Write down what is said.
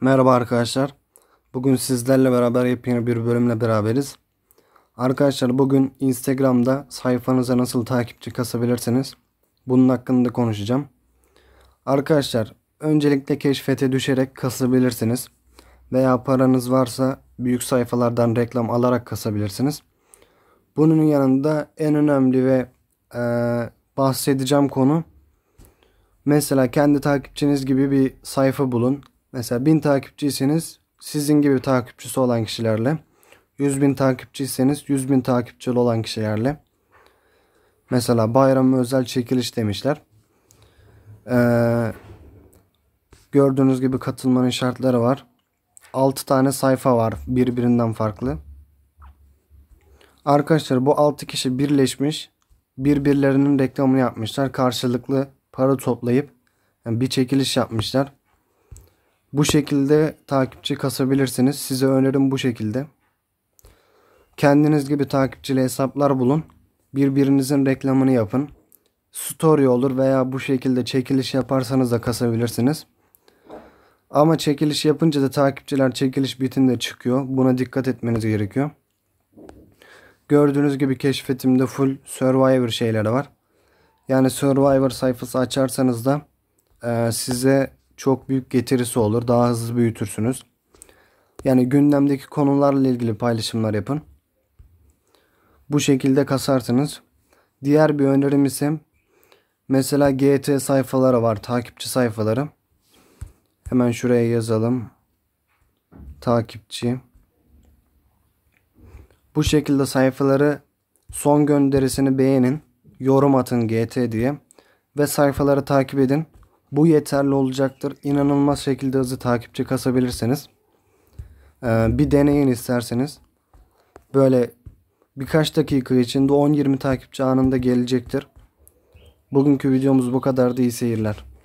Merhaba arkadaşlar. Bugün sizlerle beraber yepyeni bir bölümle beraberiz. Arkadaşlar bugün Instagram'da sayfanıza nasıl takipçi kasabilirsiniz? Bunun hakkında konuşacağım. Arkadaşlar öncelikle keşfete düşerek kasabilirsiniz. Veya paranız varsa büyük sayfalardan reklam alarak kasabilirsiniz. Bunun yanında en önemli ve e, bahsedeceğim konu Mesela kendi takipçiniz gibi bir sayfa bulun. Mesela 1000 takipçiyseniz sizin gibi takipçisi olan kişilerle. 100 bin takipçiyseniz 100 bin takipçili olan kişilerle. Mesela bayramı özel çekiliş demişler. Ee, gördüğünüz gibi katılmanın şartları var. 6 tane sayfa var birbirinden farklı. Arkadaşlar bu 6 kişi birleşmiş. Birbirlerinin reklamını yapmışlar. Karşılıklı para toplayıp yani bir çekiliş yapmışlar. Bu şekilde takipçi kasabilirsiniz. Size önerim bu şekilde. Kendiniz gibi takipçili hesaplar bulun. Birbirinizin reklamını yapın. Story olur veya bu şekilde çekiliş yaparsanız da kasabilirsiniz. Ama çekiliş yapınca da takipçiler çekiliş bitinde çıkıyor. Buna dikkat etmeniz gerekiyor. Gördüğünüz gibi keşfetimde full Survivor şeyleri var. Yani Survivor sayfası açarsanız da e, size çok büyük getirisi olur. Daha hızlı büyütürsünüz. Yani gündemdeki konularla ilgili paylaşımlar yapın. Bu şekilde kasarsınız. Diğer bir önerim ise mesela GT sayfaları var. Takipçi sayfaları. Hemen şuraya yazalım. Takipçi. Bu şekilde sayfaları son gönderisini beğenin. Yorum atın GT diye. Ve sayfaları takip edin. Bu yeterli olacaktır. İnanılmaz şekilde hızlı takipçi kasabilirseniz. Ee, bir deneyin isterseniz. Böyle birkaç dakika içinde 10-20 takipçi anında gelecektir. Bugünkü videomuz bu kadar İyi seyirler.